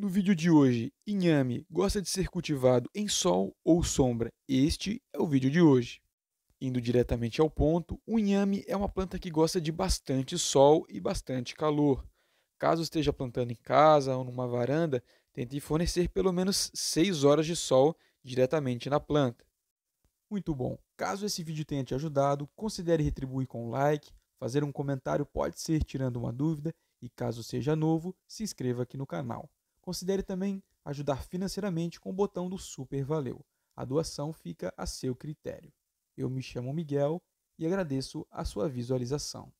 No vídeo de hoje, inhame gosta de ser cultivado em sol ou sombra? Este é o vídeo de hoje. Indo diretamente ao ponto, o inhame é uma planta que gosta de bastante sol e bastante calor. Caso esteja plantando em casa ou numa varanda, tente fornecer pelo menos 6 horas de sol diretamente na planta. Muito bom! Caso esse vídeo tenha te ajudado, considere retribuir com um like, fazer um comentário pode ser tirando uma dúvida e caso seja novo, se inscreva aqui no canal. Considere também ajudar financeiramente com o botão do Super Valeu. A doação fica a seu critério. Eu me chamo Miguel e agradeço a sua visualização.